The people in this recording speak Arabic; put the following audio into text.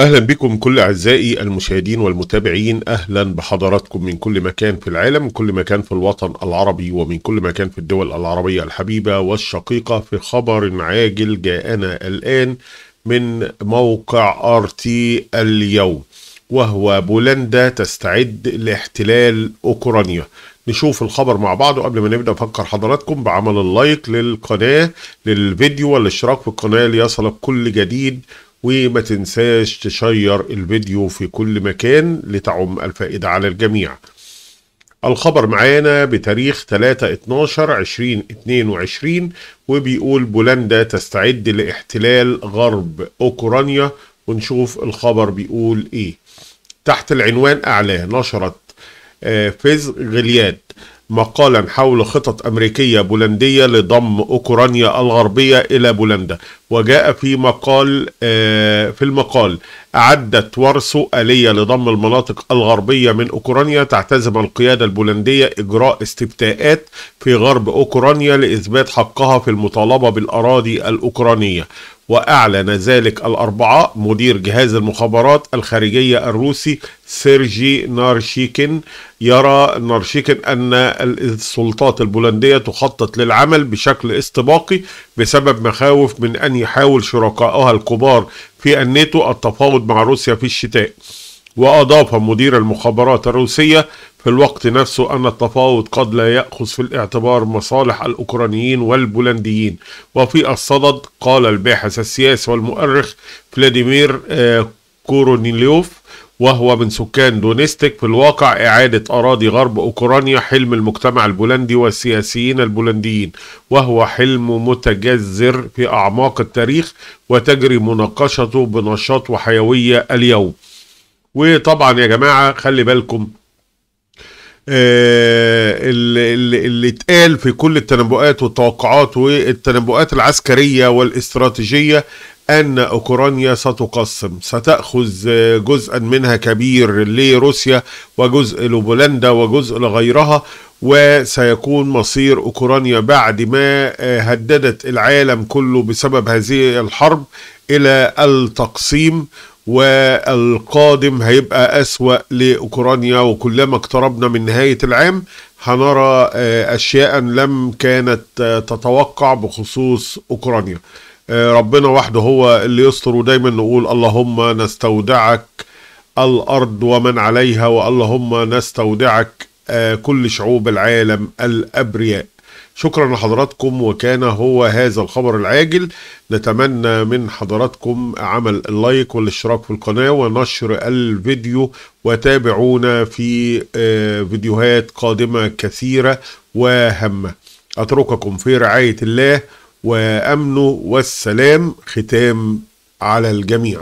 أهلا بكم كل أعزائي المشاهدين والمتابعين أهلا بحضراتكم من كل مكان في العالم كل مكان في الوطن العربي ومن كل مكان في الدول العربية الحبيبة والشقيقة في خبر عاجل جاءنا الآن من موقع آرتي اليوم وهو بولندا تستعد لاحتلال أوكرانيا نشوف الخبر مع بعض وقبل ما نبدا افكر حضراتكم بعمل اللايك للقناه للفيديو والاشتراك في القناه ليصلك كل جديد وما تنساش تشير الفيديو في كل مكان لتعم الفائدة على الجميع الخبر معانا بتاريخ 3-12-2022 وبيقول بولندا تستعد لاحتلال غرب أوكرانيا ونشوف الخبر بيقول إيه تحت العنوان أعلى نشرت آه، فيز غلياد مقالا حول خطط أمريكية بولندية لضم أوكرانيا الغربية إلى بولندا وجاء في مقال آه، في المقال أعدت وارسو آلية لضم المناطق الغربية من أوكرانيا تعتزم القيادة البولندية إجراء استفتاءات في غرب أوكرانيا لإثبات حقها في المطالبة بالأراضي الأوكرانية وأعلن ذلك الأربعاء مدير جهاز المخابرات الخارجية الروسي سيرجي نارشيكن يرى نارشيكن أن السلطات البولندية تخطط للعمل بشكل استباقي بسبب مخاوف من أن يحاول شركائها الكبار في الناتو التفاوض مع روسيا في الشتاء وأضاف مدير المخابرات الروسية في الوقت نفسه أن التفاوض قد لا يأخذ في الاعتبار مصالح الأوكرانيين والبولنديين وفي الصدد قال الباحث السياسي والمؤرخ فلاديمير آه، كورونيليوف وهو من سكان دونيستك في الواقع إعادة أراضي غرب أوكرانيا حلم المجتمع البولندي والسياسيين البولنديين وهو حلم متجذر في أعماق التاريخ وتجري مناقشته بنشاط وحيوية اليوم وطبعا يا جماعة خلي بالكم آه، اللي اتقال في كل التنبؤات والتوقعات والتنبؤات العسكرية والاستراتيجية أن أوكرانيا ستقسم ستأخذ جزءا منها كبير لروسيا وجزء لبولندا وجزء لغيرها وسيكون مصير أوكرانيا بعد ما هددت العالم كله بسبب هذه الحرب إلى التقسيم والقادم هيبقى أسوأ لأوكرانيا وكلما اقتربنا من نهاية العام هنرى أشياء لم كانت تتوقع بخصوص أوكرانيا آه، ربنا وحده هو اللي يستر ودايما نقول اللهم نستودعك الأرض ومن عليها واللهم نستودعك آه، كل شعوب العالم الأبرياء شكرا لحضراتكم وكان هو هذا الخبر العاجل نتمنى من حضراتكم عمل اللايك والاشتراك في القناة ونشر الفيديو وتابعونا في آه، فيديوهات قادمة كثيرة وهمة أترككم في رعاية الله وامنه والسلام ختام على الجميع